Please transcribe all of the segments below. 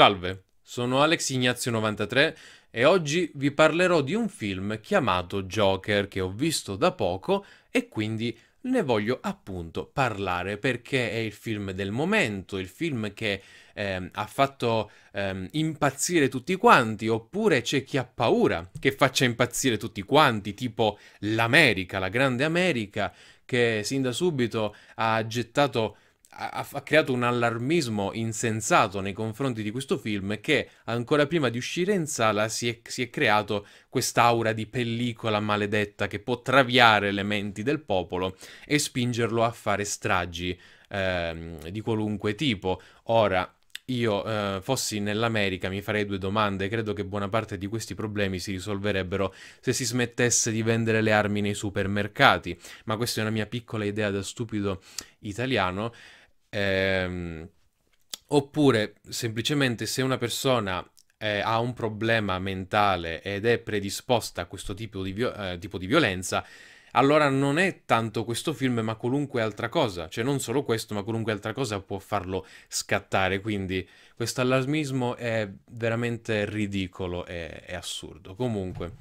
Salve, sono Alex Ignazio 93 e oggi vi parlerò di un film chiamato Joker che ho visto da poco e quindi ne voglio appunto parlare perché è il film del momento, il film che eh, ha fatto eh, impazzire tutti quanti, oppure c'è chi ha paura che faccia impazzire tutti quanti, tipo l'America, la grande America, che sin da subito ha gettato ha, ha, creato un allarmismo insensato nei confronti di questo film che ancora prima di uscire in sala si è, si è creato quest'aura di pellicola maledetta che può traviare le menti del popolo e spingerlo a fare stragi ehm, di qualunque tipo. Ora, io eh, fossi nell'America mi farei due domande, credo che buona parte di questi problemi si risolverebbero se si smettesse di vendere le armi nei supermercati, ma questa è una mia piccola idea da stupido italiano. Ehm, oppure semplicemente se una persona eh, ha un problema mentale ed è predisposta a questo tipo di, eh, tipo di violenza, allora non è tanto questo film, ma qualunque altra cosa. Cioè, non solo questo, ma qualunque altra cosa può farlo scattare. Quindi, questo allarmismo è veramente ridicolo e assurdo. Comunque.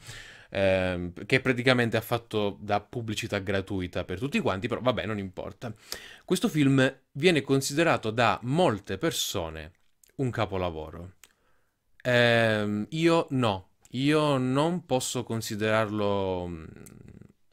Ehm, che praticamente ha fatto da pubblicità gratuita per tutti quanti, però vabbè, non importa. Questo film viene considerato da molte persone un capolavoro. Eh, io no, io non posso considerarlo mm,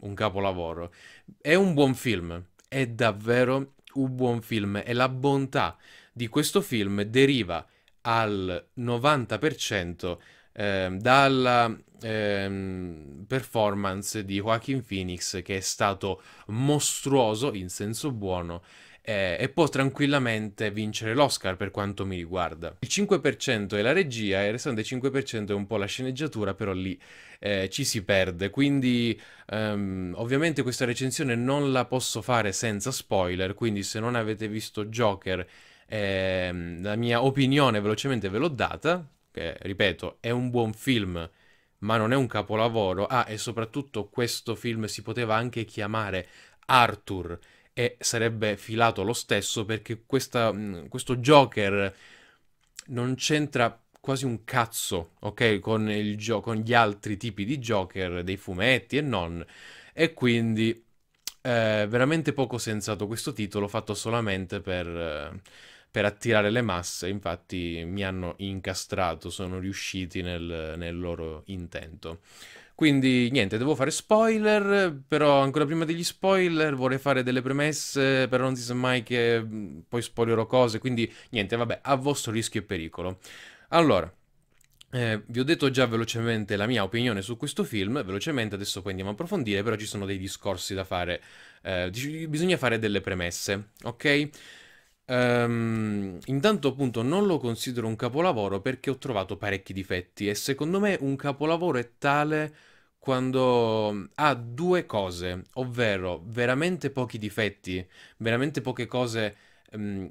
un capolavoro. È un buon film, è davvero un buon film e la bontà di questo film deriva al 90% eh, dalla eh, performance di Joaquin Phoenix che è stato mostruoso in senso buono eh, e può tranquillamente vincere l'Oscar per quanto mi riguarda. Il 5% è la regia e il restante 5% è un po' la sceneggiatura, però lì eh, ci si perde, quindi ehm, ovviamente questa recensione non la posso fare senza spoiler, quindi se non avete visto Joker ehm, la mia opinione velocemente ve l'ho data, che ripeto è un buon film ma non è un capolavoro. Ah, e soprattutto questo film si poteva anche chiamare Arthur e sarebbe filato lo stesso perché questa, mm, questo Joker non c'entra quasi un cazzo, ok, con, il gio- con gli altri tipi di Joker dei fumetti e non. E quindi eh, veramente poco sensato questo titolo fatto solamente per... Eh, per attirare le masse, infatti mi hanno incastrato, sono riusciti nel, nel loro intento. Quindi niente, devo fare spoiler, però ancora prima degli spoiler vorrei fare delle premesse, però non si sa mai che poi spoilerò cose, quindi niente, vabbè, a vostro rischio e pericolo. Allora, eh, vi ho detto già velocemente la mia opinione su questo film, velocemente adesso poi andiamo a approfondire, però ci sono dei discorsi da fare, eh, bisogna fare delle premesse, ok? Um, intanto appunto non lo considero un capolavoro perché ho trovato parecchi difetti e secondo me un capolavoro è tale quando ha due cose, ovvero veramente pochi difetti, veramente poche cose, um,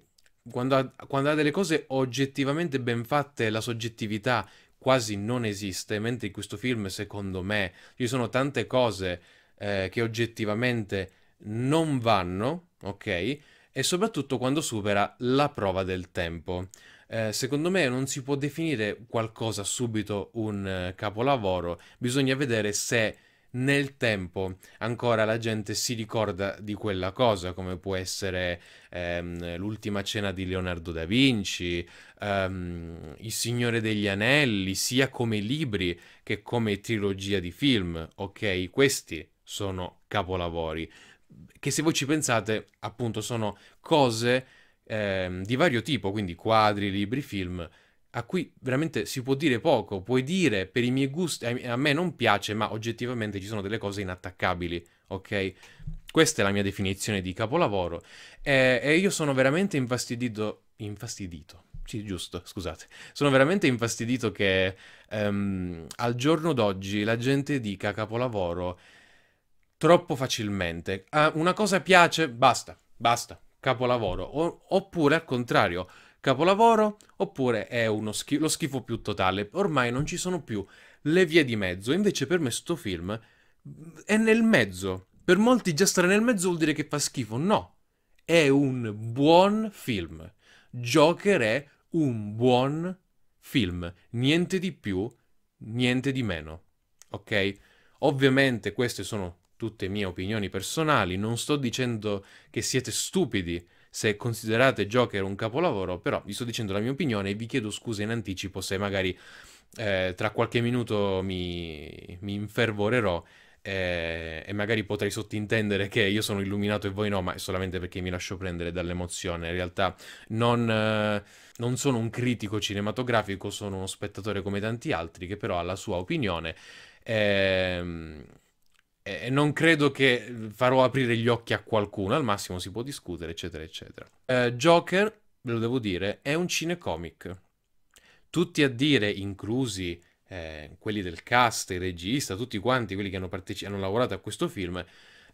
quando, ha, quando ha delle cose oggettivamente ben fatte la soggettività quasi non esiste, mentre in questo film secondo me ci sono tante cose eh, che oggettivamente non vanno, ok? e soprattutto quando supera la prova del tempo. Eh, secondo me non si può definire qualcosa subito un eh, capolavoro, bisogna vedere se nel tempo ancora la gente si ricorda di quella cosa, come può essere ehm, l'ultima cena di Leonardo da Vinci, ehm, Il Signore degli Anelli, sia come libri che come trilogia di film, ok? Questi sono capolavori che se voi ci pensate, appunto, sono cose eh, di vario tipo, quindi quadri, libri, film, a cui veramente si può dire poco, puoi dire per i miei gusti, a me non piace, ma oggettivamente ci sono delle cose inattaccabili, ok? Questa è la mia definizione di capolavoro eh, e io sono veramente infastidito, infastidito, sì giusto, scusate, sono veramente infastidito che ehm, al giorno d'oggi la gente dica capolavoro troppo facilmente. Ah, una cosa piace, basta, basta, capolavoro. O, oppure al contrario, capolavoro, oppure è schi lo schifo più totale. Ormai non ci sono più le vie di mezzo. Invece per me sto film è nel mezzo. Per molti già stare nel mezzo vuol dire che fa schifo. No, è un buon film. Joker è un buon film. Niente di più, niente di meno. Ok? Ovviamente queste sono tutte mie opinioni personali, non sto dicendo che siete stupidi se considerate Joker un capolavoro, però vi sto dicendo la mia opinione e vi chiedo scusa in anticipo se magari eh, tra qualche minuto mi, mi infervorerò eh, e magari potrei sottintendere che io sono illuminato e voi no, ma è solamente perché mi lascio prendere dall'emozione. In realtà non, eh, non sono un critico cinematografico, sono uno spettatore come tanti altri che però ha la sua opinione. Ehm eh, non credo che eh, farò aprire gli occhi a qualcuno, al massimo si può discutere, eccetera, eccetera. Eh, Joker, ve lo devo dire, è un cinecomic. Tutti a dire, inclusi eh, quelli del cast, il regista, tutti quanti quelli che hanno, parteci- hanno lavorato a questo film,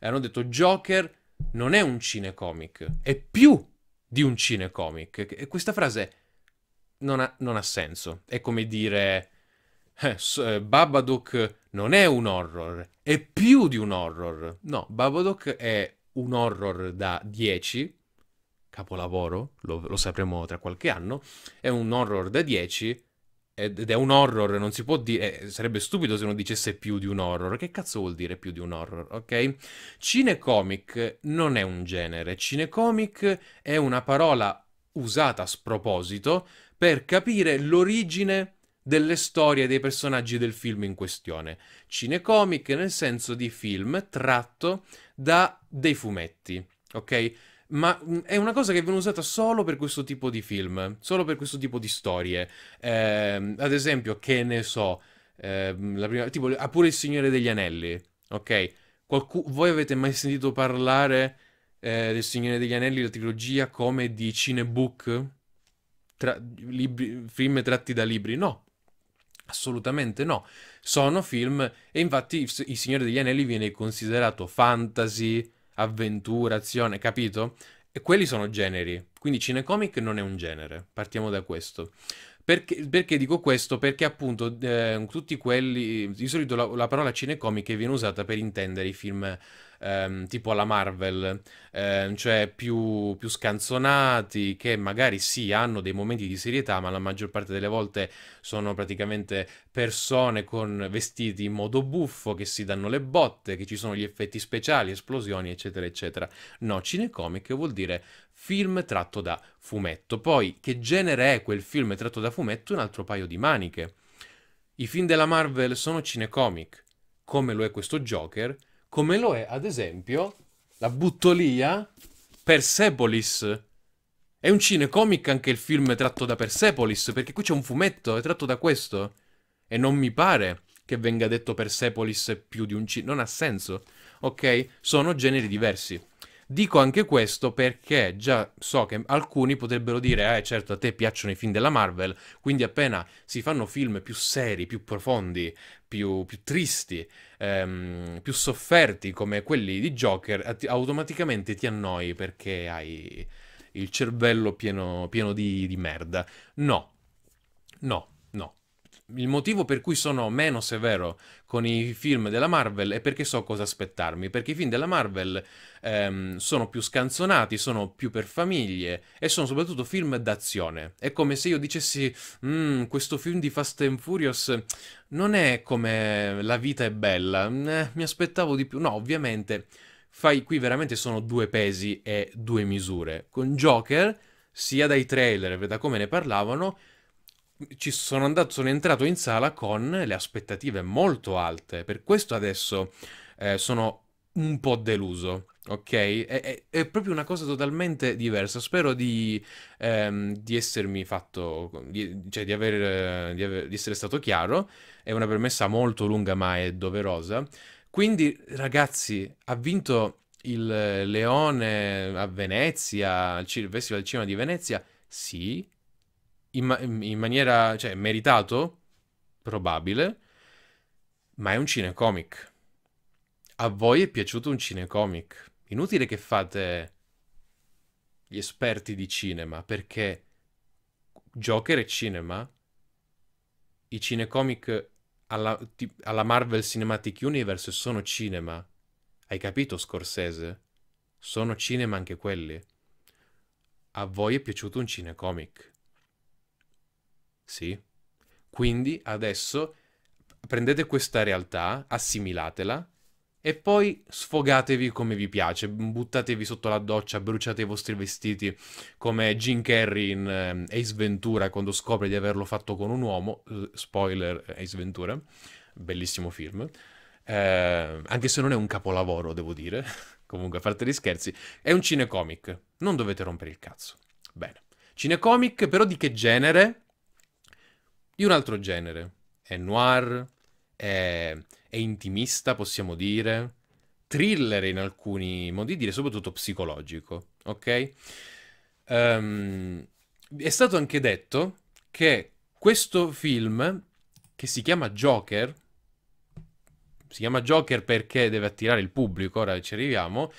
hanno detto Joker non è un cinecomic, è più di un cinecomic. E questa frase non ha, non ha senso. È come dire eh, eh, Babadook non è un horror, è più di un horror. No, Babadook è un horror da 10, capolavoro, lo, lo sapremo tra qualche anno, è un horror da 10 ed è un horror, non si può dire, eh, sarebbe stupido se non dicesse più di un horror, che cazzo vuol dire più di un horror, ok? Cinecomic non è un genere, cinecomic è una parola usata a sproposito per capire l'origine delle storie dei personaggi del film in questione. Cinecomic nel senso di film tratto da dei fumetti, ok? ma mm, è una cosa che viene usata solo per questo tipo di film, solo per questo tipo di storie. Eh, ad esempio, che ne so, eh, prima, tipo, ha pure il Signore degli Anelli, ok? Qualcu- voi avete mai sentito parlare eh, del Signore degli Anelli, la trilogia, come di cinebook? Tra- libri, film tratti da libri? No, Assolutamente no, sono film e infatti Il Signore degli Anelli viene considerato fantasy, avventura, azione, capito? E quelli sono generi, quindi cinecomic non è un genere, partiamo da questo. Perché, perché dico questo? Perché appunto eh, tutti quelli, di solito la, la parola cinecomic viene usata per intendere i film ehm, tipo alla Marvel, ehm, cioè più, più, scanzonati, che magari sì hanno dei momenti di serietà, ma la maggior parte delle volte sono praticamente persone con vestiti in modo buffo, che si danno le botte, che ci sono gli effetti speciali, esplosioni, eccetera, eccetera. No, cinecomic vuol dire film tratto da fumetto. Poi, che genere è quel film tratto da fumetto? Un altro paio di maniche. I film della Marvel sono cinecomic, come lo è questo Joker, come lo è, ad esempio, la buttolia Persepolis. È un cinecomic anche il film tratto da Persepolis, perché qui c'è un fumetto, è tratto da questo. E non mi pare che venga detto Persepolis più di un cinema. Non ha senso. Ok? Sono generi diversi. Dico anche questo perché già so che alcuni potrebbero dire, eh certo a te piacciono i film della Marvel, quindi appena si fanno film più seri, più profondi, più, più tristi, ehm, più sofferti come quelli di Joker, automaticamente ti annoi perché hai il cervello pieno, pieno di, di merda. No, no, il motivo per cui sono meno severo con i film della Marvel è perché so cosa aspettarmi, perché i film della Marvel ehm, sono più scanzonati, sono più per famiglie e sono soprattutto film d'azione. È come se io dicessi, mm, questo film di Fast and Furious non è come La vita è bella, eh, mi aspettavo di più. No, ovviamente, fai, qui veramente sono due pesi e due misure. Con Joker, sia dai trailer, da come ne parlavano, ci sono andato, sono entrato in sala con le aspettative molto alte, per questo adesso eh, sono un po' deluso. Ok? È, è, è, proprio una cosa totalmente diversa. Spero di, ehm, di essermi fatto, di, cioè di, aver, eh, di, aver, di essere stato chiaro. È una premessa molto lunga, ma è doverosa. Quindi, ragazzi, ha vinto il Leone a Venezia, al Festival del Cinema di Venezia? Sì, in, ma- in maniera, cioè, meritato, probabile, ma è un cinecomic. A voi è piaciuto un cinecomic? Inutile che fate gli esperti di cinema, perché Joker e cinema, i cinecomic alla, alla Marvel Cinematic Universe sono cinema. Hai capito, Scorsese? Sono cinema anche quelli. A voi è piaciuto un cinecomic? Sì. Quindi adesso prendete questa realtà, assimilatela e poi sfogatevi come vi piace, buttatevi sotto la doccia, bruciate i vostri vestiti come Jim Carrey in eh, Ace Ventura quando scopre di averlo fatto con un uomo, eh, spoiler Ace Ventura, bellissimo film, eh, anche se non è un capolavoro devo dire, comunque a parte gli scherzi, è un cinecomic, non dovete rompere il cazzo. Bene, cinecomic però di che genere? di un altro genere. È noir, è, è intimista, possiamo dire, thriller in alcuni modi di dire, soprattutto psicologico, ok? Um, è stato anche detto che questo film, che si chiama Joker, si chiama Joker perché deve attirare il pubblico, ora ci arriviamo,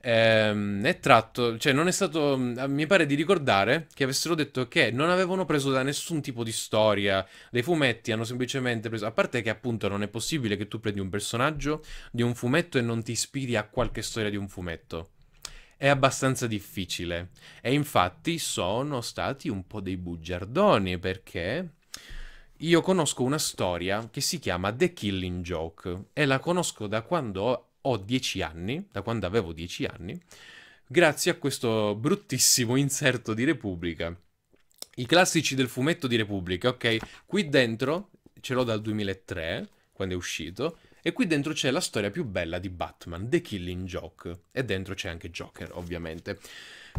ehm, è tratto, cioè non è stato, mm, mi pare di ricordare che avessero detto che non avevano preso da nessun tipo di storia, dei fumetti hanno semplicemente preso, a parte che appunto non è possibile che tu prendi un personaggio di un fumetto e non ti ispiri a qualche storia di un fumetto è abbastanza difficile. E infatti sono stati un po' dei bugiardoni perché io conosco una storia che si chiama The Killing Joke e la conosco da quando ho 10 anni, da quando avevo 10 anni, grazie a questo bruttissimo inserto di Repubblica. I classici del fumetto di Repubblica, ok? Qui dentro ce l'ho dal 2003, quando è uscito, e qui dentro c'è la storia più bella di Batman, The Killing Joke, e dentro c'è anche Joker, ovviamente.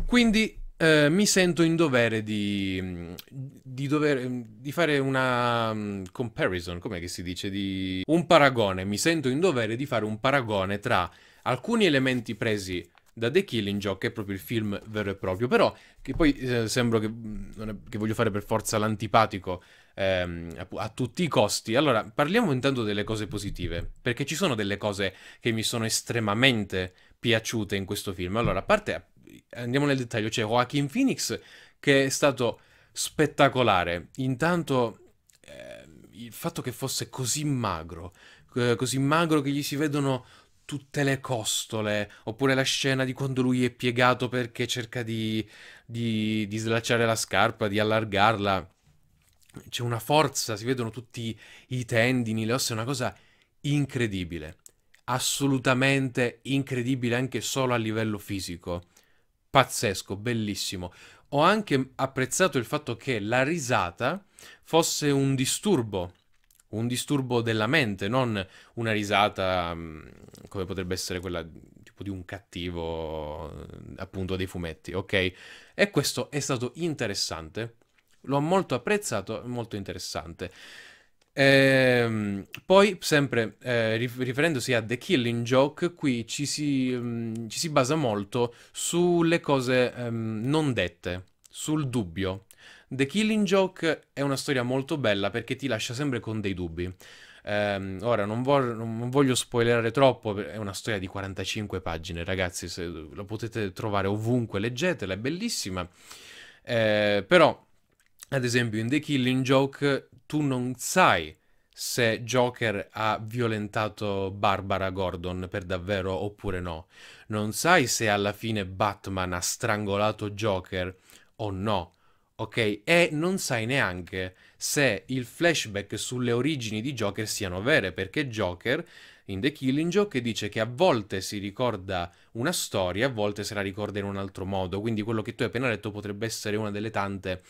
Quindi eh, mi sento in dovere di, di, dover, di fare una mm, comparison, come si dice, di un paragone. Mi sento in dovere di fare un paragone tra alcuni elementi presi da The Killing Joke, che è proprio il film vero e proprio. Però, che poi eh, sembra che, mm, che, voglio fare per forza l'antipatico ehm, a, a, tutti i costi. Allora, parliamo intanto delle cose positive, perché ci sono delle cose che mi sono estremamente piaciute in questo film. Allora, a parte, andiamo nel dettaglio, c'è Joaquin Phoenix che è stato spettacolare. Intanto eh, il fatto che fosse così magro, eh, così magro che gli si vedono tutte le costole, oppure la scena di quando lui è piegato perché cerca di, di, di slacciare la scarpa, di allargarla. C'è una forza, si vedono tutti i tendini, le ossa, è una cosa incredibile assolutamente incredibile anche solo a livello fisico. Pazzesco, bellissimo. Ho anche apprezzato il fatto che la risata fosse un disturbo, un disturbo della mente, non una risata mm, come potrebbe essere quella tipo di un cattivo eh, appunto dei fumetti, ok? E questo è stato interessante. L'ho molto apprezzato, molto interessante. Ehm, poi, sempre eh, riferendosi a The Killing Joke, qui ci si, mh, mm, ci si basa molto sulle cose mh, ehm, non dette, sul dubbio. The Killing Joke è una storia molto bella perché ti lascia sempre con dei dubbi. Ehm, ora, non, non, voglio spoilerare troppo, è una storia di 45 pagine, ragazzi, se, la potete trovare ovunque, leggetela, è bellissima. Eh, però, ad esempio, in The Killing Joke tu non sai se Joker ha violentato Barbara Gordon per davvero oppure no. Non sai se alla fine Batman ha strangolato Joker o no. Ok? E non sai neanche se il flashback sulle origini di Joker siano vere, perché Joker in The Killing Joke dice che a volte si ricorda una storia, a volte se la ricorda in un altro modo, quindi quello che tu hai appena detto potrebbe essere una delle tante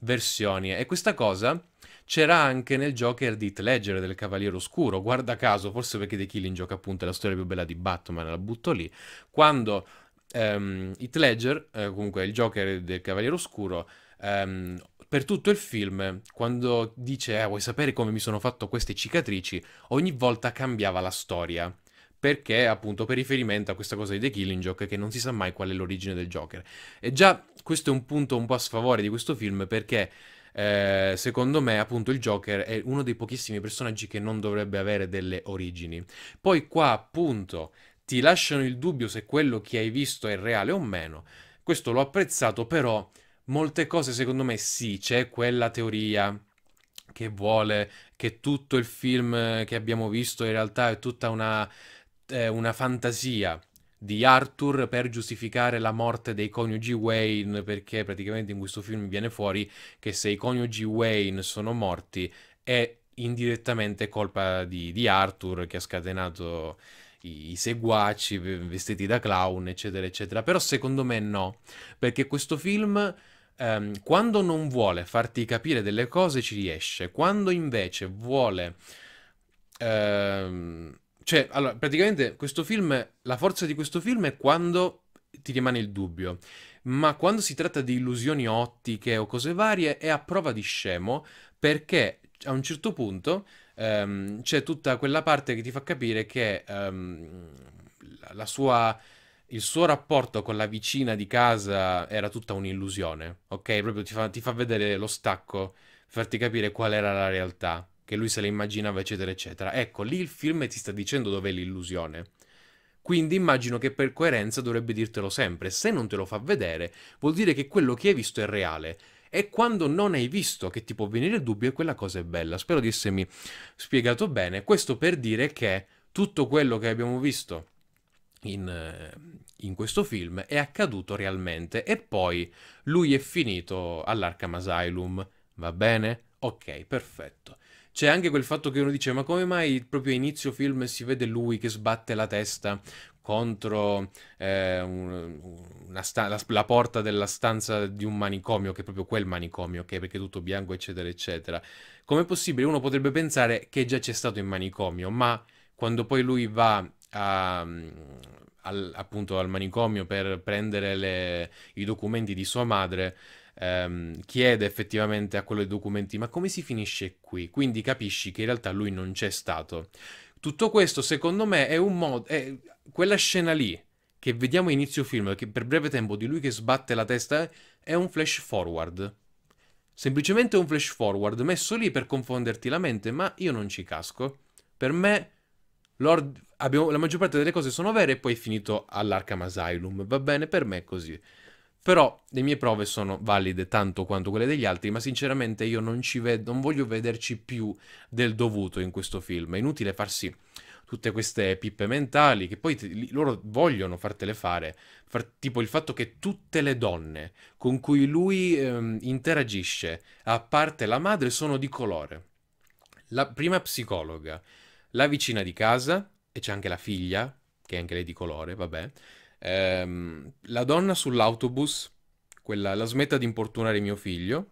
versioni. E questa cosa c'era anche nel Joker di Ledger del Cavaliere Oscuro, guarda caso, forse perché The Killing gioca appunto è la storia più bella di Batman, la butto lì, quando um, Heath Ledger, eh, comunque il Joker del Cavaliere Oscuro, um, per tutto il film, quando dice eh, vuoi sapere come mi sono fatto queste cicatrici, ogni volta cambiava la storia perché appunto per riferimento a questa cosa di The Killing Joke che non si sa mai qual è l'origine del Joker. E già questo è un punto un po' a sfavore di questo film perché eh, secondo me appunto il Joker è uno dei pochissimi personaggi che non dovrebbe avere delle origini. Poi qua appunto ti lasciano il dubbio se quello che hai visto è reale o meno. Questo l'ho apprezzato, però molte cose secondo me sì, c'è quella teoria che vuole che tutto il film che abbiamo visto in realtà è tutta una, eh, una fantasia di Arthur per giustificare la morte dei coniugi Wayne, perché praticamente in questo film viene fuori che se i coniugi Wayne sono morti è indirettamente colpa di, di Arthur che ha scatenato i, i seguaci vestiti da clown, eccetera, eccetera. Però secondo me no, perché questo film ehm, quando non vuole farti capire delle cose ci riesce, quando invece vuole ehm, cioè, allora, praticamente questo film, la forza di questo film è quando ti rimane il dubbio, ma quando si tratta di illusioni ottiche o cose varie è a prova di scemo perché a un certo punto um, c'è tutta quella parte che ti fa capire che um, la sua il suo rapporto con la vicina di casa era tutta un'illusione, ok? Proprio ti fa, ti fa vedere lo stacco, farti capire qual era la realtà che lui se le immaginava, eccetera, eccetera. Ecco, lì il film ti sta dicendo dov'è l'illusione. Quindi immagino che per coerenza dovrebbe dirtelo sempre. Se non te lo fa vedere, vuol dire che quello che hai visto è reale. E quando non hai visto che ti può venire il dubbio, quella cosa è bella. Spero di essermi spiegato bene. Questo per dire che tutto quello che abbiamo visto in, eh, in, questo film è accaduto realmente e poi lui è finito all'Arkham Asylum, va bene? Ok, perfetto. C'è anche quel fatto che uno dice: Ma come mai proprio a inizio film si vede lui che sbatte la testa contro eh, una sta- la, la, porta della stanza di un manicomio, che è proprio quel manicomio, okay? perché è tutto bianco, eccetera, eccetera. Com'è possibile? Uno potrebbe pensare che già c'è stato in manicomio, ma quando poi lui va a, al, appunto al manicomio per prendere le, i documenti di sua madre ehm, chiede effettivamente a quello dei documenti ma come si finisce qui? Quindi capisci che in realtà lui non c'è stato. Tutto questo secondo me è un modo... È quella scena lì che vediamo inizio film, che per breve tempo di lui che sbatte la testa, è un flash forward. Semplicemente un flash forward messo lì per confonderti la mente, ma io non ci casco. Per me, Lord, abbiamo, la maggior parte delle cose sono vere e poi è finito all'Arkham Asylum. Va bene, per me è così. Però le mie prove sono valide tanto quanto quelle degli altri, ma sinceramente io non, ci ved- non voglio vederci più del dovuto in questo film. È inutile farsi tutte queste pippe mentali che poi te, loro vogliono fartele fare, far, tipo il fatto che tutte le donne con cui lui ehm, interagisce, a parte la madre, sono di colore. La prima psicologa, la vicina di casa, e c'è anche la figlia, che è anche lei di colore, vabbè, ehm, la donna sull'autobus, quella, la smetta di importunare mio figlio,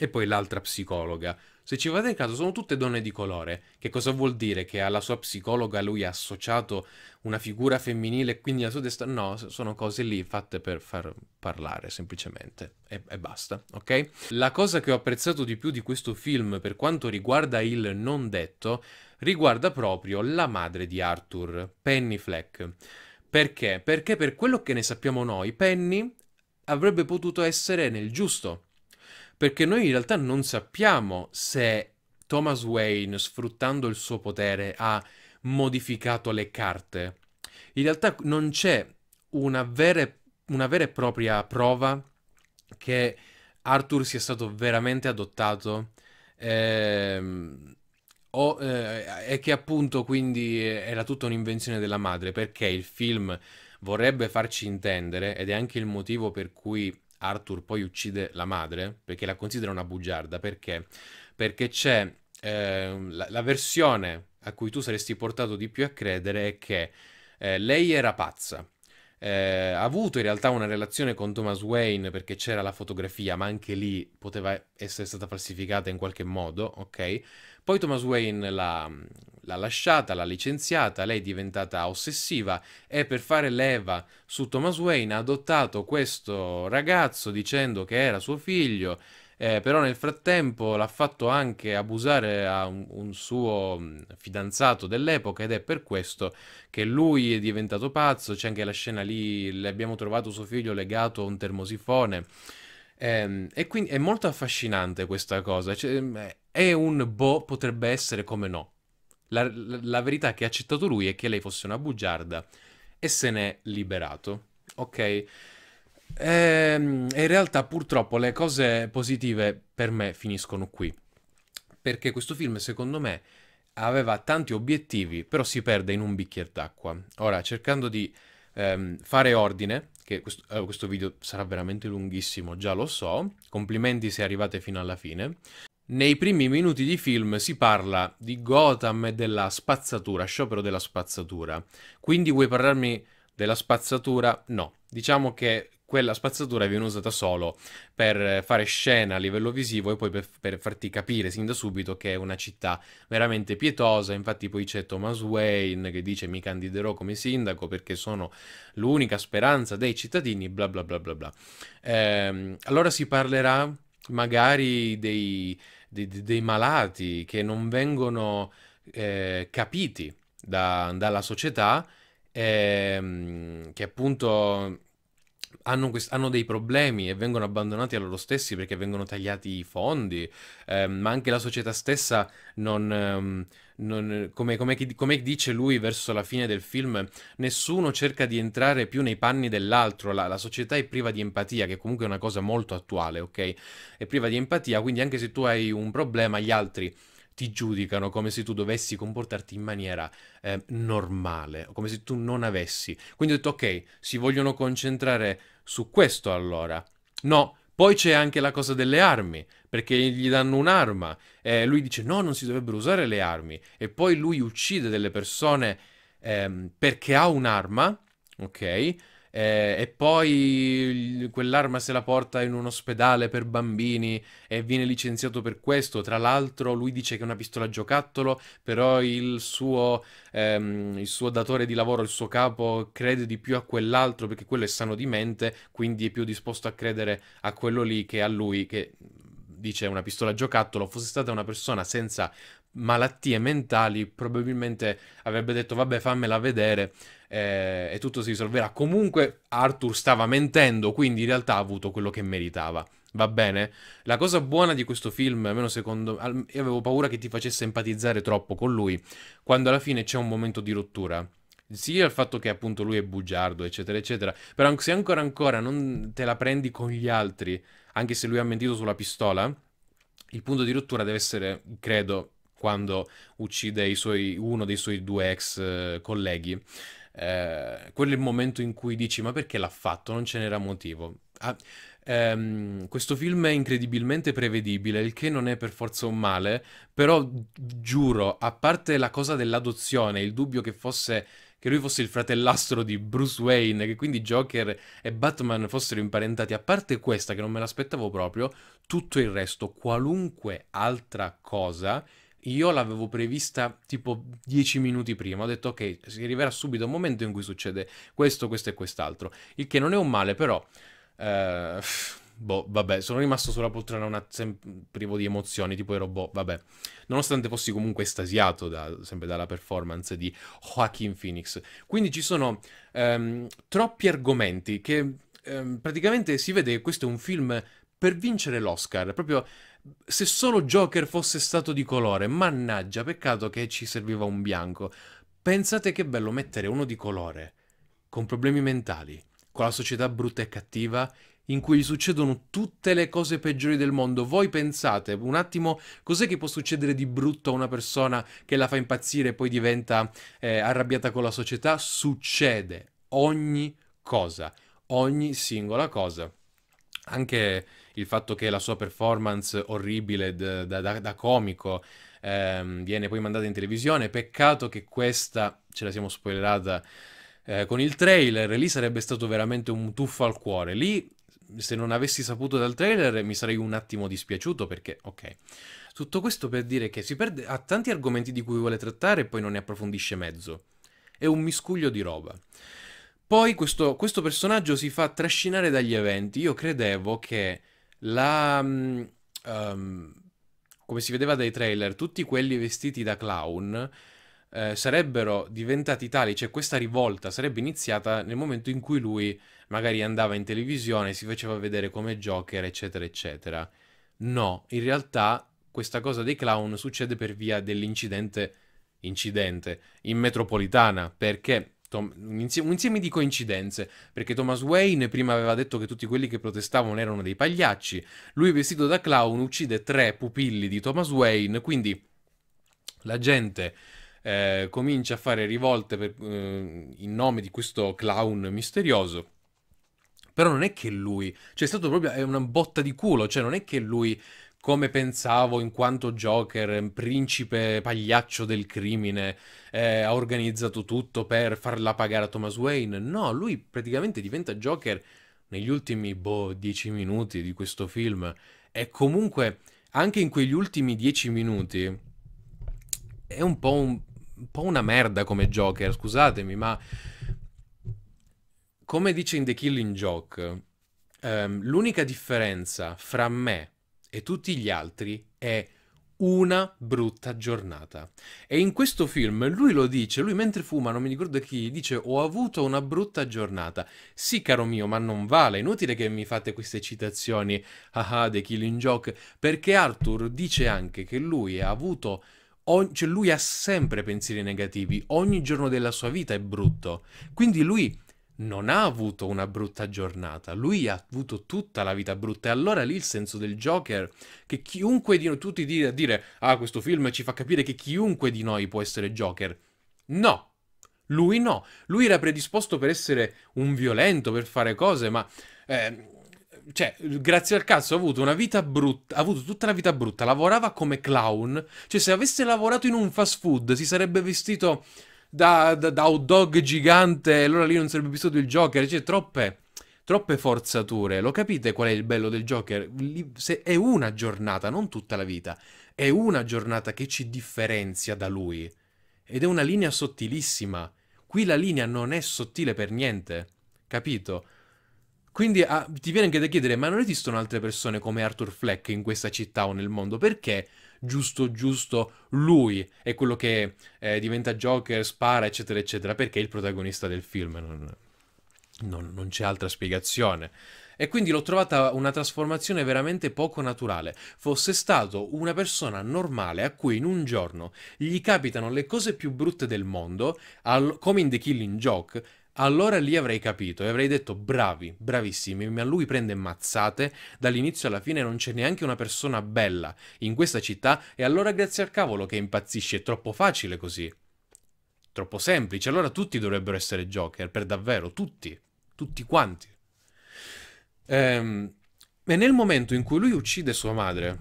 e poi l'altra psicologa. Se ci fate caso, sono tutte donne di colore. Che cosa vuol dire? Che alla sua psicologa lui ha associato una figura femminile e quindi la sua destra... No, sono cose lì fatte per far parlare, semplicemente. E, e, basta, ok? La cosa che ho apprezzato di più di questo film per quanto riguarda il non detto riguarda proprio la madre di Arthur, Penny Fleck. Perché? Perché per quello che ne sappiamo noi, Penny avrebbe potuto essere nel giusto. Perché noi in realtà non sappiamo se Thomas Wayne, sfruttando il suo potere, ha modificato le carte. In realtà non c'è una vera, una vera e propria prova che Arthur sia stato veramente adottato ehm, o eh, è che appunto quindi eh, era tutta un'invenzione della madre, perché il film vorrebbe farci intendere, ed è anche il motivo per cui Arthur poi uccide la madre, perché la considera una bugiarda, perché? Perché c'è eh, la, la, versione a cui tu saresti portato di più a credere è che eh, lei era pazza. Eh, ha avuto in realtà una relazione con Thomas Wayne perché c'era la fotografia, ma anche lì poteva essere stata falsificata in qualche modo, ok? Poi Thomas Wayne l'ha, l'ha lasciata, l'ha licenziata, lei è diventata ossessiva e per fare leva su Thomas Wayne ha adottato questo ragazzo dicendo che era suo figlio, eh, però nel frattempo l'ha fatto anche abusare a un, un, suo mm, fidanzato dell'epoca ed è per questo che lui è diventato pazzo, c'è anche la scena lì, abbiamo trovato suo figlio legato a un termosifone. Ehm, e quindi è molto affascinante questa cosa. Cioè, mm, è un boh, potrebbe essere come no. La, la, la, verità che ha accettato lui è che lei fosse una bugiarda e se n'è liberato. Ok? E, ehm, e in realtà purtroppo le cose positive per me finiscono qui. Perché questo film, secondo me, aveva tanti obiettivi, però si perde in un bicchiere d'acqua. Ora, cercando di ehm, fare ordine, che questo, eh, questo video sarà veramente lunghissimo, già lo so, complimenti se arrivate fino alla fine. Nei primi minuti di film si parla di Gotham e della spazzatura, sciopero della spazzatura. Quindi vuoi parlarmi della spazzatura? No, diciamo che quella spazzatura viene usata solo per fare scena a livello visivo e poi per, per farti capire sin da subito che è una città veramente pietosa. Infatti, poi c'è Thomas Wayne che dice: Mi candiderò come sindaco perché sono l'unica speranza dei cittadini. Bla bla bla bla bla. Ehm, allora si parlerà magari dei di, di, dei malati che non vengono eh, capiti da, dalla società, eh, che appunto hanno, quest- hanno, dei problemi e vengono abbandonati a loro stessi perché vengono tagliati i fondi, ehm, ma anche la società stessa non... Ehm, non, come, come, come, dice lui verso la fine del film, nessuno cerca di entrare più nei panni dell'altro, la, la, società è priva di empatia, che comunque è una cosa molto attuale, ok? È priva di empatia, quindi anche se tu hai un problema, gli altri ti giudicano come se tu dovessi comportarti in maniera eh, normale, come se tu non avessi. Quindi ho detto, ok, si vogliono concentrare su questo allora. No, poi c'è anche la cosa delle armi, perché gli danno un'arma. Eh, lui dice no, non si dovrebbero usare le armi. E poi lui uccide delle persone ehm, perché ha un'arma, ok? eh, e poi quell'arma se la porta in un ospedale per bambini e viene licenziato per questo. Tra l'altro, lui dice che è una pistola a giocattolo, però il suo, ehm, il suo datore di lavoro, il suo capo, crede di più a quell'altro perché quello è sano di mente, quindi è più disposto a credere a quello lì che a lui che dice una pistola a giocattolo, fosse stata una persona senza malattie mentali, probabilmente avrebbe detto vabbè fammela vedere eh, e tutto si risolverà. Comunque Arthur stava mentendo, quindi in realtà ha avuto quello che meritava. Va bene? La cosa buona di questo film, almeno secondo me, io avevo paura che ti facesse empatizzare troppo con lui, quando alla fine c'è un momento di rottura sì il fatto che appunto lui è bugiardo, eccetera, eccetera, però se ancora ancora non te la prendi con gli altri, anche se lui ha mentito sulla pistola, il punto di rottura deve essere, credo, quando uccide suoi, uno dei suoi due ex eh, colleghi. Eh, quello è il momento in cui dici ma perché l'ha fatto? Non ce n'era motivo. Ah, ehm, questo film è incredibilmente prevedibile, il che non è per forza un male, però giuro, a parte la cosa dell'adozione, il dubbio che fosse che lui fosse il fratellastro di Bruce Wayne, che quindi Joker e Batman fossero imparentati, a parte questa che non me l'aspettavo proprio, tutto il resto, qualunque altra cosa, io l'avevo prevista tipo dieci minuti prima, ho detto ok, si arriverà subito un momento in cui succede questo, questo e quest'altro, il che non è un male però... Eh, boh, vabbè, sono rimasto sulla poltrona una, sem- privo di emozioni, tipo ero boh, vabbè. Nonostante fossi comunque estasiato da, sempre dalla performance di Joaquin Phoenix. Quindi ci sono ehm, troppi argomenti che ehm, praticamente si vede che questo è un film per vincere l'Oscar, proprio se solo Joker fosse stato di colore, mannaggia, peccato che ci serviva un bianco. Pensate che bello mettere uno di colore, con problemi mentali, con la società brutta e cattiva, in cui gli succedono tutte le cose peggiori del mondo. Voi pensate un attimo cos'è che può succedere di brutto a una persona che la fa impazzire e poi diventa eh, arrabbiata con la società? Succede ogni cosa, ogni singola cosa. Anche il fatto che la sua performance orribile da, da, da comico ehm, viene poi mandata in televisione. Peccato che questa ce la siamo spoilerata eh, con il trailer. Lì sarebbe stato veramente un tuffo al cuore. Lì, se non avessi saputo dal trailer, mi sarei un attimo dispiaciuto perché, ok. Tutto questo per dire che si perde a tanti argomenti di cui vuole trattare e poi non ne approfondisce mezzo. È un miscuglio di roba. Poi questo, questo personaggio si fa trascinare dagli eventi. Io credevo che la... Um, come si vedeva dai trailer, tutti quelli vestiti da clown eh, sarebbero diventati tali, cioè questa rivolta sarebbe iniziata nel momento in cui lui magari andava in televisione, si faceva vedere come Joker, eccetera, eccetera. No, in realtà questa cosa dei clown succede per via dell'incidente incidente in metropolitana, perché Tom, un, insieme, un, insieme, di coincidenze, perché Thomas Wayne prima aveva detto che tutti quelli che protestavano erano dei pagliacci, lui vestito da clown uccide tre pupilli di Thomas Wayne, quindi la gente eh, comincia a fare rivolte per, eh, in nome di questo clown misterioso. Però non è che lui, cioè è stato proprio è una botta di culo, cioè non è che lui come pensavo in quanto Joker, ehm, principe pagliaccio del crimine, eh, ha organizzato tutto per farla pagare a Thomas Wayne. No, lui praticamente diventa Joker negli ultimi, boh, dieci minuti di questo film. E comunque, anche in quegli ultimi dieci minuti, è un po', un, un po una merda come Joker, scusatemi, ma... Come dice in The Killing Joke, ehm, l'unica differenza fra me e tutti gli altri è una brutta giornata. E in questo film lui lo dice, lui mentre fuma, non mi ricordo chi, dice ho avuto una brutta giornata. Sì, caro mio, ma non vale, inutile che mi fate queste citazioni, haha, ah, The Killing Joke, perché Arthur dice anche che lui ha avuto... cioè lui ha sempre pensieri negativi, ogni giorno della sua vita è brutto. Quindi lui non ha avuto una brutta giornata, lui ha avuto tutta la vita brutta e allora lì il senso del Joker, che chiunque di noi, tutti dire, dire, ah questo film ci fa capire che chiunque di noi può essere Joker, no, lui no, lui era predisposto per essere un violento, per fare cose, ma... Eh, cioè, grazie al cazzo, ha avuto una vita brutta, ha avuto tutta la vita brutta, lavorava come clown, cioè se avesse lavorato in un fast food si sarebbe vestito da, da, da hot dog gigante, allora lì non sarebbe più stato il Joker, c'è cioè, troppe troppe forzature. Lo capite qual è il bello del Joker? Se è una giornata, non tutta la vita, è una giornata che ci differenzia da lui. Ed è una linea sottilissima. Qui la linea non è sottile per niente, capito? Quindi ah, ti viene anche da chiedere, ma non esistono altre persone come Arthur Fleck in questa città o nel mondo? Perché giusto giusto lui è quello che eh, diventa Joker, spara, eccetera, eccetera, perché è il protagonista del film, non, non, non c'è altra spiegazione e quindi l'ho trovata una trasformazione veramente poco naturale. Fosse stato una persona normale a cui in un giorno gli capitano le cose più brutte del mondo, al, come in The Killing Joke, allora lì avrei capito e avrei detto bravi, bravissimi, ma lui prende mazzate, dall'inizio alla fine non c'è neanche una persona bella in questa città e allora grazie al cavolo che impazzisce, è troppo facile così. Troppo semplice, allora tutti dovrebbero essere Joker, per davvero, tutti, tutti quanti. Ehm, e nel momento in cui lui uccide sua madre,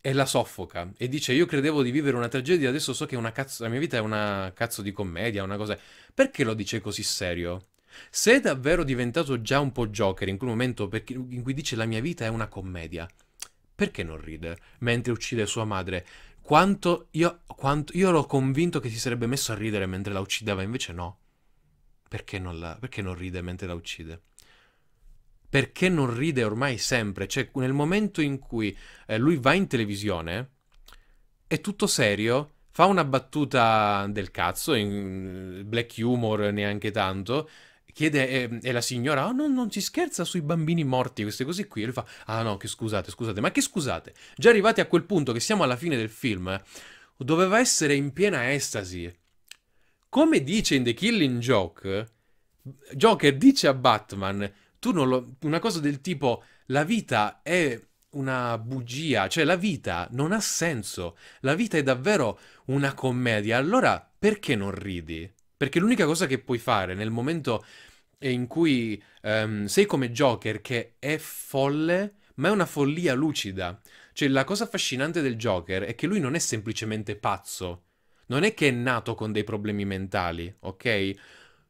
e la soffoca e dice io credevo di vivere una tragedia, adesso so che cazzo, la mia vita è una cazzo di commedia, una cosa... Perché lo dice così serio? Se è davvero diventato già un po' Joker in quel momento in cui dice la mia vita è una commedia, perché non ride mentre uccide sua madre? Quanto io, quanto io ero convinto che si sarebbe messo a ridere mentre la uccideva, invece no. Perché non, la, perché non ride mentre la uccide? perché non ride ormai sempre? Cioè, nel momento in cui eh, lui va in televisione, è tutto serio, fa una battuta del cazzo, in eh, black humor neanche tanto, chiede e, eh, e la signora, oh, no, non si scherza sui bambini morti, queste cose qui, e lui fa, ah no, che scusate, scusate, ma che scusate? Già arrivati a quel punto che siamo alla fine del film, doveva essere in piena estasi. Come dice in The Killing Joke, Joker dice a Batman, tu non lo... una cosa del tipo la vita è una bugia, cioè la vita non ha senso, la vita è davvero una commedia, allora perché non ridi? Perché l'unica cosa che puoi fare nel momento in cui um, sei come Joker che è folle, ma è una follia lucida. Cioè la cosa affascinante del Joker è che lui non è semplicemente pazzo, non è che è nato con dei problemi mentali, ok?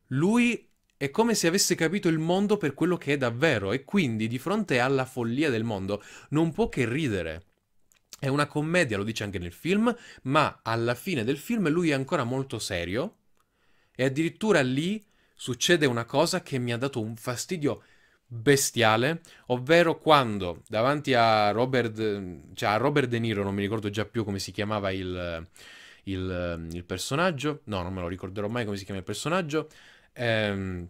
Lui è come se avesse capito il mondo per quello che è davvero e quindi di fronte alla follia del mondo non può che ridere. È una commedia, lo dice anche nel film, ma alla fine del film lui è ancora molto serio e addirittura lì succede una cosa che mi ha dato un fastidio bestiale, ovvero quando davanti a Robert, cioè a Robert De Niro, non mi ricordo già più come si chiamava il, il, il personaggio, no, non me lo ricorderò mai come si chiama il personaggio, ehm,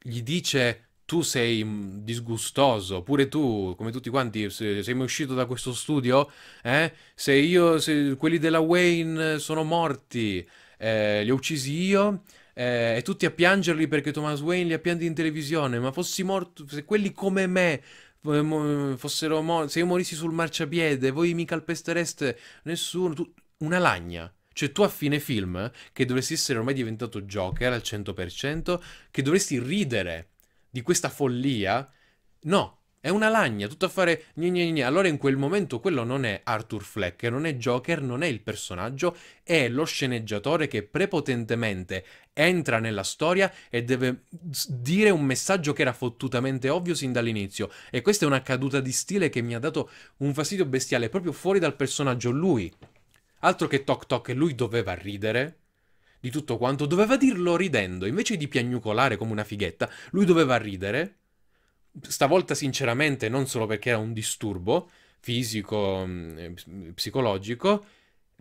gli dice tu sei mm, disgustoso, pure tu, come tutti quanti, sei mai uscito da questo studio, eh? se io, se quelli della Wayne sono morti, eh, li ho uccisi io, eh, e tutti a piangerli perché Thomas Wayne li ha pianti in televisione, ma fossi morto, se quelli come me eh, fossero morti, se io morissi sul marciapiede, voi mi calpestereste, nessuno, tu, una lagna. Cioè tu a fine film, che dovresti essere ormai diventato Joker al 100%, che dovresti ridere di questa follia, no, è una lagna, tutto a fare gna gna gna. Allora in quel momento quello non è Arthur Fleck, non è Joker, non è il personaggio, è lo sceneggiatore che prepotentemente entra nella storia e deve dire un messaggio che era fottutamente ovvio sin dall'inizio. E questa è una caduta di stile che mi ha dato un fastidio bestiale proprio fuori dal personaggio lui Altro che toc toc, lui doveva ridere di tutto quanto, doveva dirlo ridendo, invece di piagnucolare come una fighetta, lui doveva ridere, stavolta sinceramente non solo perché era un disturbo fisico, mm, eh, psicologico,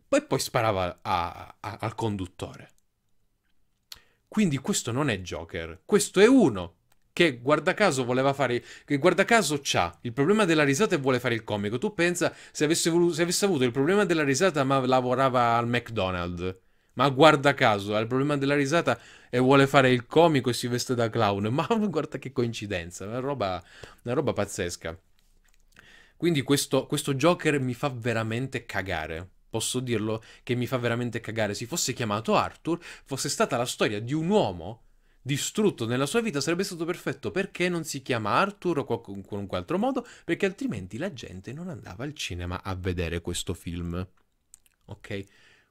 poi poi sparava a, a, al conduttore. Quindi questo non è Joker, questo è uno che guarda caso voleva fare, che guarda caso c'ha il problema della risata e vuole fare il comico. Tu pensa se avesse, volu- se avesse avuto il problema della risata ma lavorava al McDonald's. Ma guarda caso, ha il problema della risata e vuole fare il comico e si veste da clown. Ma guarda che coincidenza, una roba, una roba pazzesca. Quindi questo, questo Joker mi fa veramente cagare posso dirlo, che mi fa veramente cagare. Se fosse chiamato Arthur, fosse stata la storia di un uomo distrutto nella sua vita sarebbe stato perfetto perché non si chiama Arthur o qualunque altro modo, perché altrimenti la gente non andava al cinema a vedere questo film. Ok?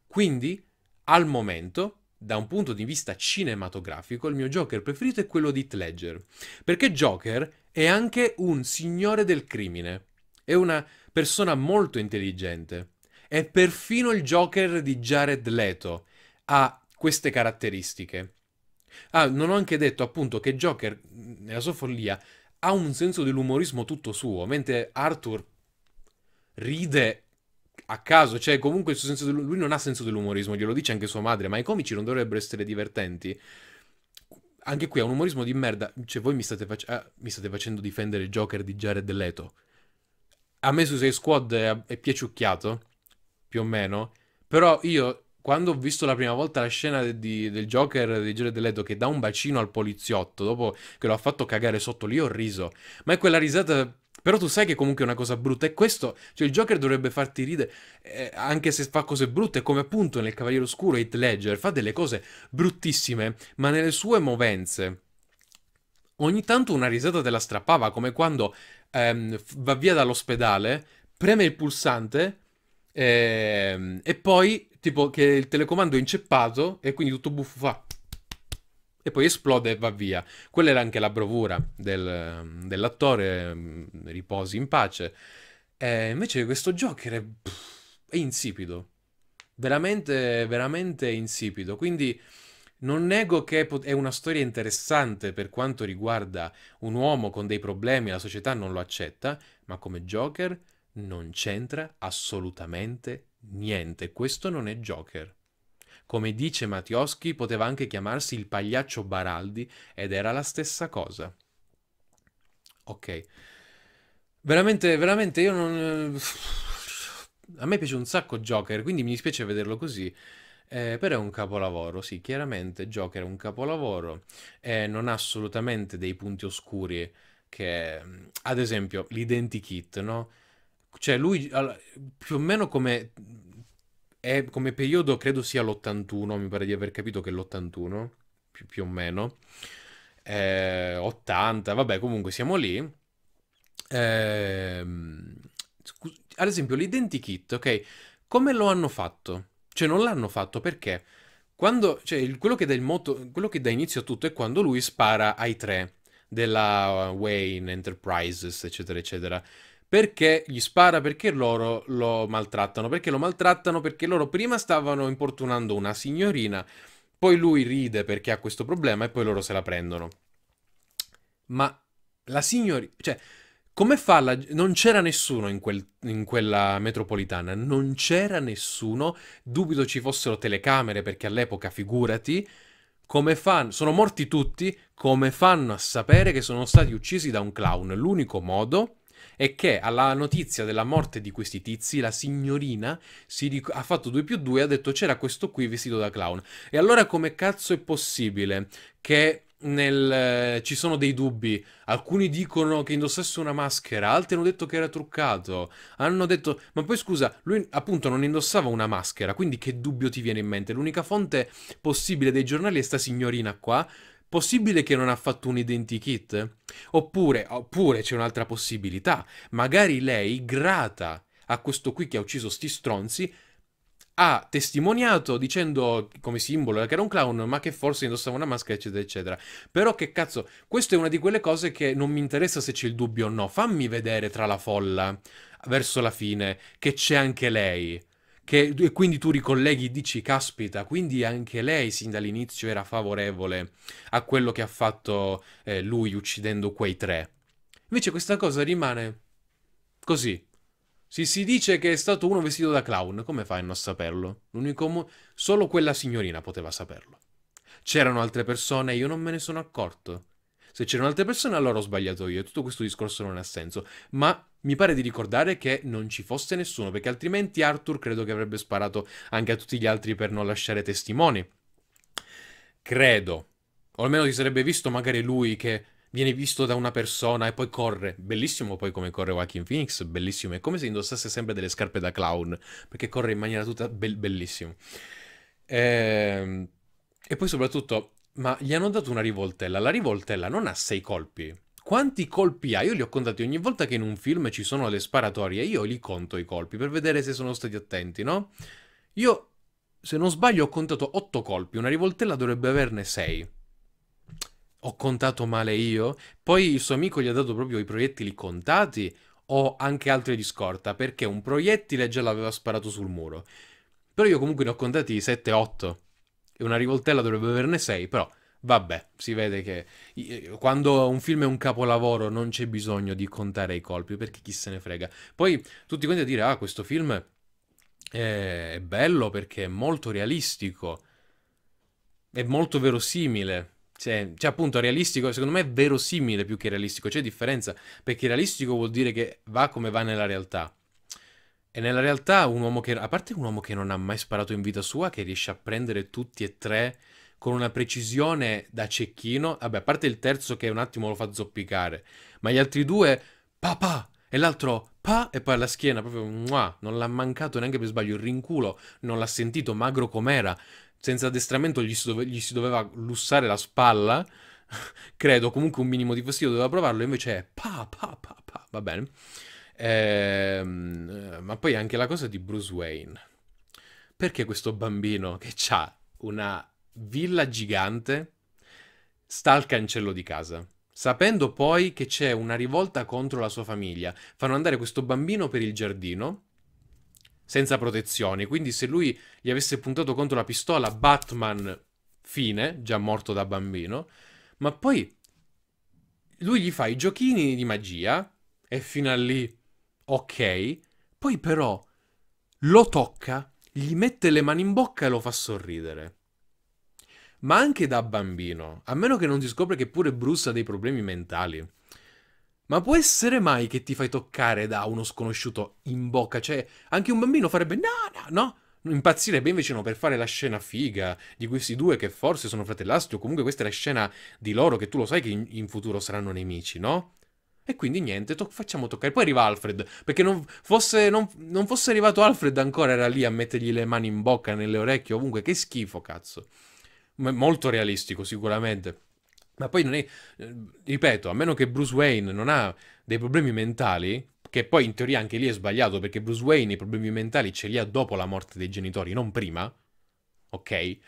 Quindi, al momento, da un punto di vista cinematografico, il mio Joker preferito è quello di Heath Ledger, perché Joker è anche un signore del crimine, è una persona molto intelligente, è perfino il Joker di Jared Leto, ha queste caratteristiche. Ah, non ho anche detto appunto che Joker, mm, nella sua follia, ha un senso dell'umorismo tutto suo, mentre Arthur ride a caso, cioè comunque lui non ha senso dell'umorismo, glielo dice anche sua madre, ma i comici non dovrebbero essere divertenti. Anche qui ha un umorismo di merda, cioè voi mi state, fac ah, mi state facendo difendere Joker di Jared Leto. A me su 6 Squad è piaciucchiato, più o meno, però io quando ho visto la prima volta la scena de, de, del Joker di Jared Leto che dà un bacino al poliziotto dopo che lo ha fatto cagare sotto lì ho riso ma è quella risata però tu sai che comunque è una cosa brutta e questo cioè il Joker dovrebbe farti ridere eh, anche se fa cose brutte come appunto nel Cavaliere Oscuro Heath Ledger fa delle cose bruttissime ma nelle sue movenze ogni tanto una risata te la strappava come quando ehm, va via dall'ospedale preme il pulsante ehm, e poi tipo che il telecomando è inceppato e quindi tutto buffo fa e poi esplode e va via. Quella era anche la bravura del, dell'attore, mm, riposi in pace. E invece questo Joker è, è insipido, veramente, veramente insipido. Quindi non nego che è una storia interessante per quanto riguarda un uomo con dei problemi, la società non lo accetta, ma come Joker non c'entra assolutamente niente. Niente, questo non è Joker. Come dice Mattioschi, poteva anche chiamarsi il pagliaccio Baraldi ed era la stessa cosa. Ok. Veramente, veramente, io non... Eh, a me piace un sacco Joker, quindi mi dispiace vederlo così. Eh, però è un capolavoro, sì, chiaramente Joker è un capolavoro e eh, non ha assolutamente dei punti oscuri che, ad esempio, l'identikit, no? Cioè lui più o meno come, è, come periodo credo sia l'81, mi pare di aver capito che è l'81, più, più o meno. Eh, 80, vabbè comunque siamo lì. Eh, ad esempio l'identikit, ok? Come lo hanno fatto? Cioè non l'hanno fatto perché quando, cioè, quello, che moto, quello, che dà inizio a tutto è quando lui spara ai tre della uh, Wayne Enterprises, eccetera, eccetera perché gli spara, perché loro lo maltrattano, perché lo maltrattano, perché loro prima stavano importunando una signorina, poi lui ride perché ha questo problema e poi loro se la prendono. Ma la signorina, cioè, come fa la... Non c'era nessuno in, quel, in, quella metropolitana, non c'era nessuno, dubito ci fossero telecamere perché all'epoca, figurati, come fanno, sono morti tutti, come fanno a sapere che sono stati uccisi da un clown? L'unico modo è che alla notizia della morte di questi tizi, la signorina ric- ha fatto 2 più 2 e ha detto c'era questo qui vestito da clown. E allora come cazzo è possibile che nel, ci sono dei dubbi. Alcuni dicono che indossasse una maschera, altri hanno detto che era truccato. Hanno detto, ma poi scusa, lui appunto non indossava una maschera, quindi che dubbio ti viene in mente? L'unica fonte possibile dei giornali è sta signorina qua Possibile che non ha fatto un identikit? Oppure, oppure c'è un'altra possibilità. Magari lei, grata a questo qui che ha ucciso sti stronzi, ha testimoniato dicendo come simbolo che era un clown, ma che forse indossava una maschera, eccetera, eccetera. Però che cazzo, questa è una di quelle cose che non mi interessa se c'è il dubbio o no. Fammi vedere tra la folla, verso la fine, che c'è anche lei. Che, e quindi tu ricolleghi e dici, caspita, quindi anche lei sin dall'inizio era favorevole a quello che ha fatto eh, lui uccidendo quei tre. Invece questa cosa rimane così. Si, si dice che è stato uno vestito da clown, come fai a non saperlo? Mo- solo quella signorina poteva saperlo. C'erano altre persone e io non me ne sono accorto. Se c'erano altre persone allora ho sbagliato io, tutto questo discorso non ha senso. Ma mi pare di ricordare che non ci fosse nessuno, perché altrimenti Arthur credo che avrebbe sparato anche a tutti gli altri per non lasciare testimoni. Credo. O almeno si sarebbe visto magari lui che viene visto da una persona e poi corre. Bellissimo poi come corre Joaquin Phoenix, bellissimo. È come se indossasse sempre delle scarpe da clown, perché corre in maniera tutta be- bellissima. E... Ehm, e poi soprattutto, ma gli hanno dato una rivoltella. La rivoltella non ha sei colpi quanti colpi ha? Io li ho contati ogni volta che in un film ci sono le sparatorie, io li conto i colpi per vedere se sono stati attenti, no? Io, se non sbaglio, ho contato 8 colpi, una rivoltella dovrebbe averne 6. Ho contato male io? Poi il suo amico gli ha dato proprio i proiettili contati o anche altri di scorta, perché un proiettile già l'aveva sparato sul muro. Però io comunque ne ho contati 7-8 e una rivoltella dovrebbe averne 6, però Vabbè, si vede che eh, quando un film è un capolavoro non c'è bisogno di contare i colpi perché chi se ne frega. Poi tutti quanti a dire, ah, questo film è bello perché è molto realistico, è molto verosimile. Cioè, cioè, appunto, realistico, secondo me è verosimile più che realistico, c'è differenza, perché realistico vuol dire che va come va nella realtà. E nella realtà un uomo che, a parte un uomo che non ha mai sparato in vita sua, che riesce a prendere tutti e tre con una precisione da cecchino. Vabbè, a parte il terzo che un attimo lo fa zoppicare, ma gli altri due, papà, e l'altro, pa, e poi alla schiena, proprio, mua, non l'ha mancato neanche per sbaglio il rinculo, non l'ha sentito, magro com'era. Senza addestramento gli si, dove, gli si doveva lussare la spalla, credo, comunque un minimo di fastidio doveva provarlo, invece è pa, pa, pa, pa, va bene. Ehm, eh, ma poi anche la cosa di Bruce Wayne. Perché questo bambino che ha una villa gigante sta al cancello di casa. Sapendo poi che c'è una rivolta contro la sua famiglia, fanno andare questo bambino per il giardino senza protezione. Quindi, se lui gli avesse puntato contro la pistola, Batman, fine, già morto da bambino. Ma poi lui gli fa i giochini di magia e fino a lì ok. Poi, però, lo tocca, gli mette le mani in bocca e lo fa sorridere ma anche da bambino, a meno che non si scopre che pure Bruce ha dei problemi mentali. Ma può essere mai che ti fai toccare da uno sconosciuto in bocca? Cioè, anche un bambino farebbe no, no, no, impazzirebbe invece no per fare la scena figa di questi due che forse sono fratellastri o comunque questa è la scena di loro che tu lo sai che in, in futuro saranno nemici, no? E quindi niente, to facciamo toccare. Poi arriva Alfred, perché non fosse, non, non fosse arrivato Alfred ancora era lì a mettergli le mani in bocca, nelle orecchie, ovunque. Che schifo, cazzo molto realistico sicuramente. Ma poi non è, eh, ripeto, a meno che Bruce Wayne non ha dei problemi mentali, che poi in teoria anche lì è sbagliato perché Bruce Wayne i problemi mentali ce li ha dopo la morte dei genitori, non prima, ok?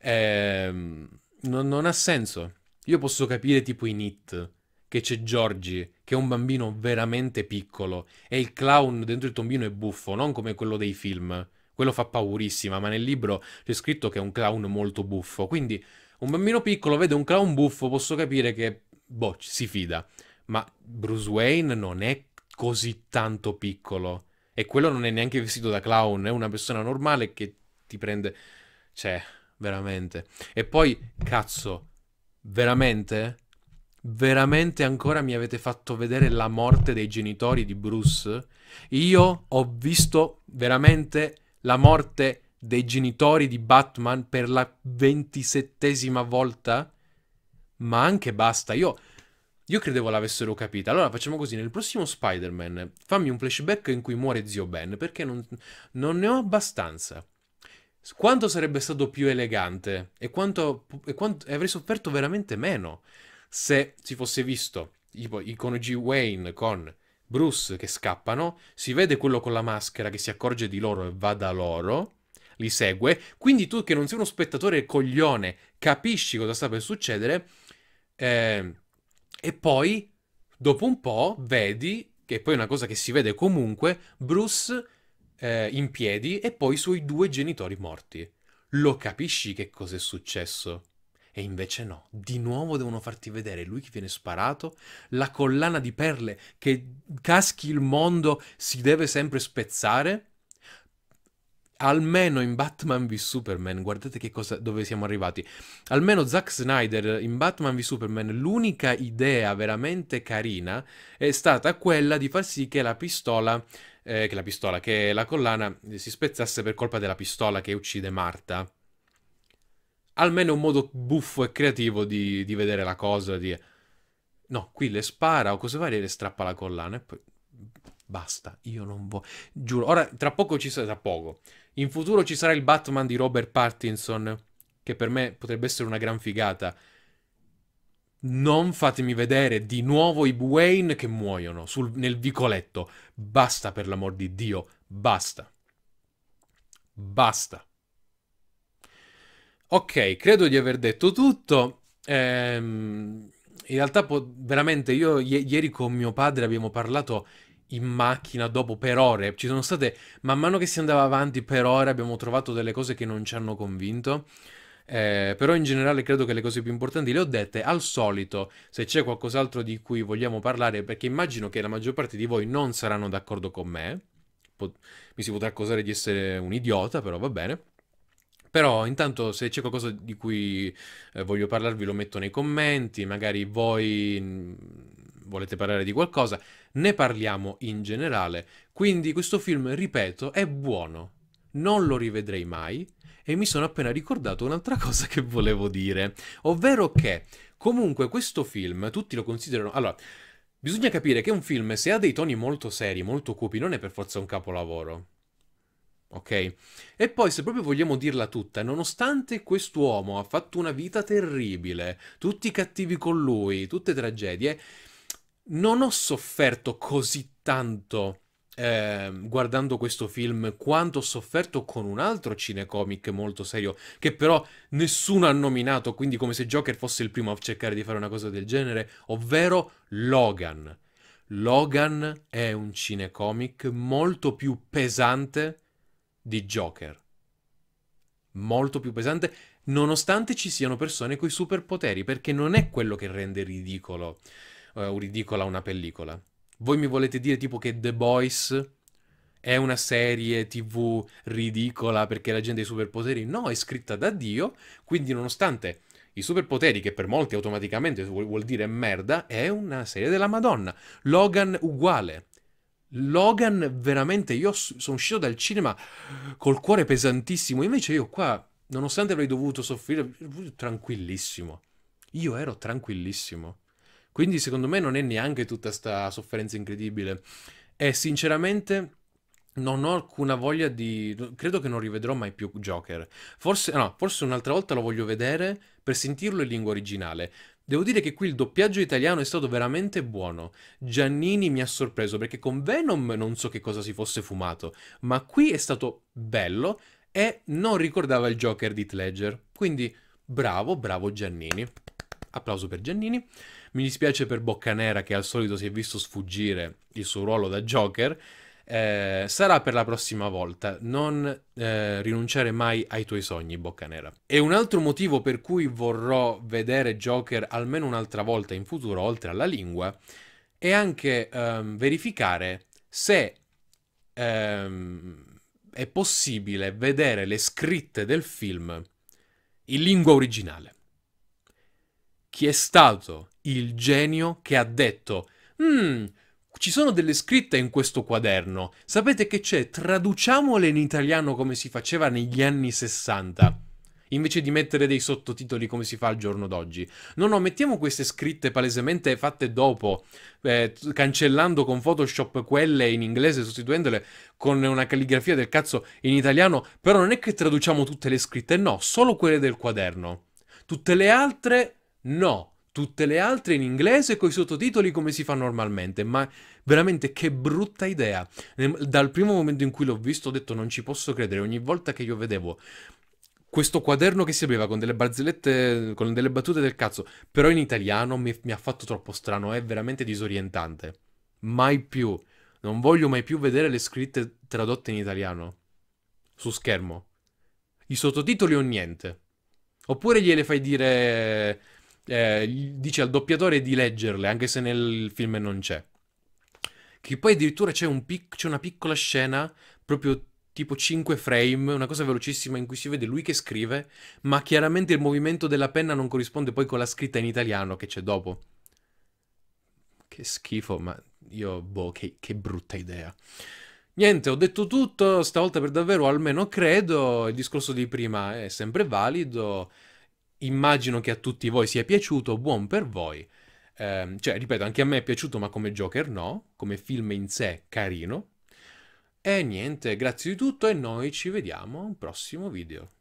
Ehm, non, non ha senso. Io posso capire tipo in It, che c'è Giorgi, che è un bambino veramente piccolo, e il clown dentro il tombino è buffo, non come quello dei film, quello fa paurissima, ma nel libro c'è scritto che è un clown molto buffo. Quindi un bambino piccolo vede un clown buffo, posso capire che, boh, si fida. Ma Bruce Wayne non è così tanto piccolo. E quello non è neanche vestito da clown, è una persona normale che ti prende... Cioè, veramente. E poi, cazzo, veramente? Veramente ancora mi avete fatto vedere la morte dei genitori di Bruce? Io ho visto veramente la morte dei genitori di Batman per la ventisettesima volta? Ma anche basta, io, io credevo l'avessero capita. Allora facciamo così, nel prossimo Spider-Man fammi un flashback in cui muore zio Ben, perché non, non ne ho abbastanza. Quanto sarebbe stato più elegante e quanto, e quanto e avrei sofferto veramente meno se si fosse visto tipo, i G. Wayne con Bruce che scappano, si vede quello con la maschera che si accorge di loro e va da loro, li segue, quindi tu che non sei uno spettatore coglione capisci cosa sta per succedere eh, e poi dopo un po' vedi, che poi è una cosa che si vede comunque, Bruce eh, in piedi e poi i suoi due genitori morti. Lo capisci che cosa è successo? E invece no, di nuovo devono farti vedere lui che viene sparato, la collana di perle che caschi il mondo si deve sempre spezzare. Almeno in Batman v Superman, guardate che cosa, dove siamo arrivati. Almeno Zack Snyder in Batman v Superman, l'unica idea veramente carina è stata quella di far sì che la pistola eh, che la pistola, che la collana si spezzasse per colpa della pistola che uccide Marta almeno un modo buffo e creativo di, di vedere la cosa, di... No, qui le spara o cose varie, le strappa la collana e poi... Basta, io non voglio... Giuro, ora tra poco ci sarà... Tra poco. In futuro ci sarà il Batman di Robert Pattinson, che per me potrebbe essere una gran figata. Non fatemi vedere di nuovo i Wayne che muoiono sul, nel vicoletto. Basta, per l'amor di Dio, basta. Basta. Ok, credo di aver detto tutto. Ehm, in realtà, veramente, io ieri con mio padre abbiamo parlato in macchina dopo per ore. Ci sono state, man mano che si andava avanti per ore, abbiamo trovato delle cose che non ci hanno convinto. Eh, però in generale credo che le cose più importanti le ho dette al solito se c'è qualcos'altro di cui vogliamo parlare perché immagino che la maggior parte di voi non saranno d'accordo con me mi si potrà accusare di essere un idiota però va bene però intanto se c'è qualcosa di cui eh, voglio parlarvi lo metto nei commenti, magari voi mm, volete parlare di qualcosa, ne parliamo in generale. Quindi questo film, ripeto, è buono. Non lo rivedrei mai e mi sono appena ricordato un'altra cosa che volevo dire, ovvero che comunque questo film tutti lo considerano... Allora, bisogna capire che un film se ha dei toni molto seri, molto cupi, non è per forza un capolavoro ok? E poi, se proprio vogliamo dirla tutta, nonostante quest'uomo ha fatto una vita terribile, tutti cattivi con lui, tutte tragedie, non ho sofferto così tanto eh, guardando questo film quanto ho sofferto con un altro cinecomic molto serio che però nessuno ha nominato quindi come se Joker fosse il primo a cercare di fare una cosa del genere ovvero Logan Logan è un cinecomic molto più pesante di Joker. Molto più pesante, nonostante ci siano persone con i superpoteri, perché non è quello che rende ridicolo uh, ridicola una pellicola. Voi mi volete dire tipo che The Boys è una serie tv ridicola perché la gente ha i superpoteri? No, è scritta da Dio, quindi nonostante i superpoteri, che per molti automaticamente vuol, dire merda, è una serie della Madonna. Logan uguale. Logan, veramente, io sono uscito dal cinema col cuore pesantissimo, invece io qua, nonostante avrei dovuto soffrire, tranquillissimo. Io ero tranquillissimo. Quindi secondo me non è neanche tutta questa sofferenza incredibile. E sinceramente non ho alcuna voglia di... Credo che non rivedrò mai più Joker. Forse, no, forse un'altra volta lo voglio vedere per sentirlo in lingua originale. Devo dire che qui il doppiaggio italiano è stato veramente buono. Giannini mi ha sorpreso perché con Venom non so che cosa si fosse fumato, ma qui è stato bello e non ricordava il Joker di Ledger. Quindi bravo, bravo Giannini. Applauso per Giannini. Mi dispiace per Boccanera che al solito si è visto sfuggire il suo ruolo da Joker, eh, sarà per la prossima volta. Non eh, rinunciare mai ai tuoi sogni, Bocca Nera. E un altro motivo per cui vorrò vedere Joker almeno un'altra volta in futuro, oltre alla lingua, è anche ehm, verificare se ehm, è possibile vedere le scritte del film in lingua originale. Chi è stato il genio che ha detto: Mmm, ci sono delle scritte in questo quaderno. Sapete che c'è? Traduciamole in italiano come si faceva negli anni 60 invece di mettere dei sottotitoli come si fa al giorno d'oggi. No, no, mettiamo queste scritte palesemente fatte dopo, eh, cancellando con Photoshop quelle in inglese, sostituendole con una calligrafia del cazzo in italiano, però non è che traduciamo tutte le scritte, no, solo quelle del quaderno. Tutte le altre, no tutte le altre in inglese con i sottotitoli come si fa normalmente, ma veramente che brutta idea. Dal primo momento in cui l'ho visto ho detto non ci posso credere, ogni volta che io vedevo questo quaderno che si aveva con delle barzellette, con delle battute del cazzo, però in italiano mi, mi ha fatto troppo strano, è veramente disorientante. Mai più. Non voglio mai più vedere le scritte tradotte in italiano. Su schermo. I sottotitoli o niente. Oppure gliele fai dire eh, dice al doppiatore di leggerle, anche se nel film non c'è. Che poi addirittura c'è, un pic- c'è una piccola scena, proprio tipo 5 frame, una cosa velocissima in cui si vede lui che scrive, ma chiaramente il movimento della penna non corrisponde poi con la scritta in italiano che c'è dopo. Che schifo, ma io, boh, che, che brutta idea. Niente, ho detto tutto, stavolta per davvero, almeno credo, il discorso di prima è sempre valido immagino che a tutti voi sia piaciuto, buon per voi. Eh, cioè, ripeto, anche a me è piaciuto, ma come Joker no, come film in sé carino. E niente, grazie di tutto e noi ci vediamo a un prossimo video.